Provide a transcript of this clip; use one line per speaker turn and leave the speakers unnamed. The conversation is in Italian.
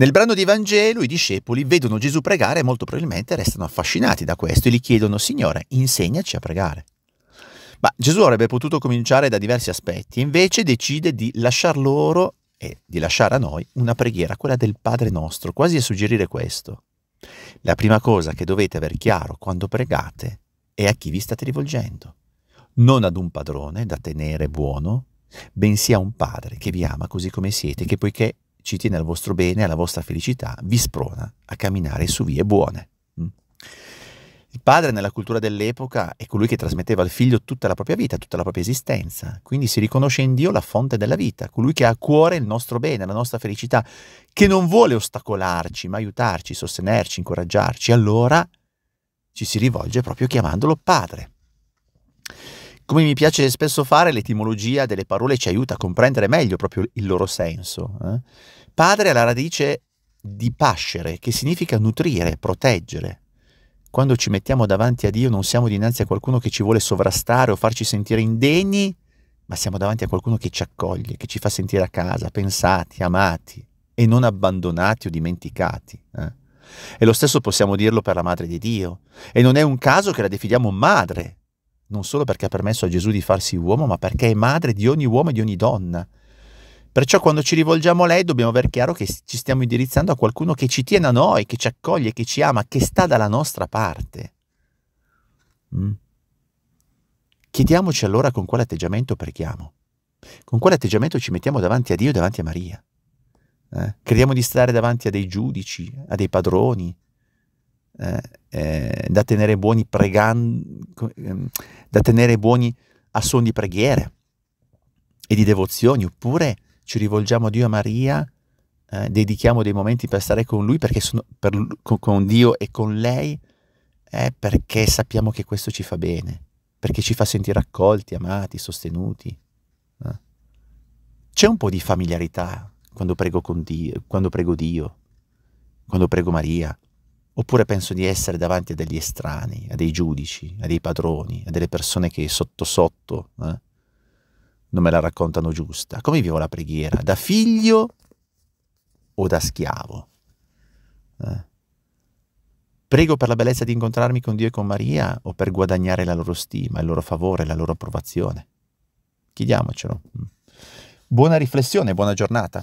Nel brano di Vangelo i discepoli vedono Gesù pregare e molto probabilmente restano affascinati da questo e gli chiedono Signore, insegnaci a pregare. Ma Gesù avrebbe potuto cominciare da diversi aspetti, invece decide di lasciar loro e di lasciare a noi una preghiera, quella del Padre nostro, quasi a suggerire questo. La prima cosa che dovete aver chiaro quando pregate è a chi vi state rivolgendo, non ad un padrone da tenere buono, bensì a un Padre che vi ama così come siete, che poiché ci tiene al vostro bene, alla vostra felicità, vi sprona a camminare su vie buone. Mm. Il padre nella cultura dell'epoca è colui che trasmetteva al figlio tutta la propria vita, tutta la propria esistenza, quindi si riconosce in Dio la fonte della vita, colui che ha a cuore il nostro bene, la nostra felicità, che non vuole ostacolarci, ma aiutarci, sostenerci, incoraggiarci, allora ci si rivolge proprio chiamandolo padre. Come mi piace spesso fare, l'etimologia delle parole ci aiuta a comprendere meglio proprio il loro senso. Eh? Padre la radice di pascere, che significa nutrire, proteggere. Quando ci mettiamo davanti a Dio non siamo dinanzi a qualcuno che ci vuole sovrastare o farci sentire indegni, ma siamo davanti a qualcuno che ci accoglie, che ci fa sentire a casa, pensati, amati e non abbandonati o dimenticati. Eh? E lo stesso possiamo dirlo per la Madre di Dio. E non è un caso che la definiamo madre, non solo perché ha permesso a Gesù di farsi uomo, ma perché è madre di ogni uomo e di ogni donna. Perciò quando ci rivolgiamo a lei dobbiamo aver chiaro che ci stiamo indirizzando a qualcuno che ci tiene a noi, che ci accoglie, che ci ama, che sta dalla nostra parte. Mm. Chiediamoci allora con quale atteggiamento preghiamo, con quale atteggiamento ci mettiamo davanti a Dio e davanti a Maria. Eh? Crediamo di stare davanti a dei giudici, a dei padroni, eh? Eh, da tenere buoni pregando, ehm, da tenere buoni a suon di preghiere e di devozioni, oppure ci rivolgiamo a Dio e a Maria, eh, dedichiamo dei momenti per stare con Lui, perché sono per, con, Dio e con Lei, eh, perché sappiamo che questo ci fa bene, perché ci fa sentire accolti, amati, sostenuti. Eh. C'è un po' di familiarità quando prego, Dio, quando prego Dio, quando prego Maria, Oppure penso di essere davanti a degli estranei, a dei giudici, a dei padroni, a delle persone che sotto sotto eh, non me la raccontano giusta. Come vivo la preghiera? Da figlio o da schiavo? Eh. Prego per la bellezza di incontrarmi con Dio e con Maria o per guadagnare la loro stima, il loro favore, la loro approvazione? Chiediamocelo. Mm. Buona riflessione, buona giornata.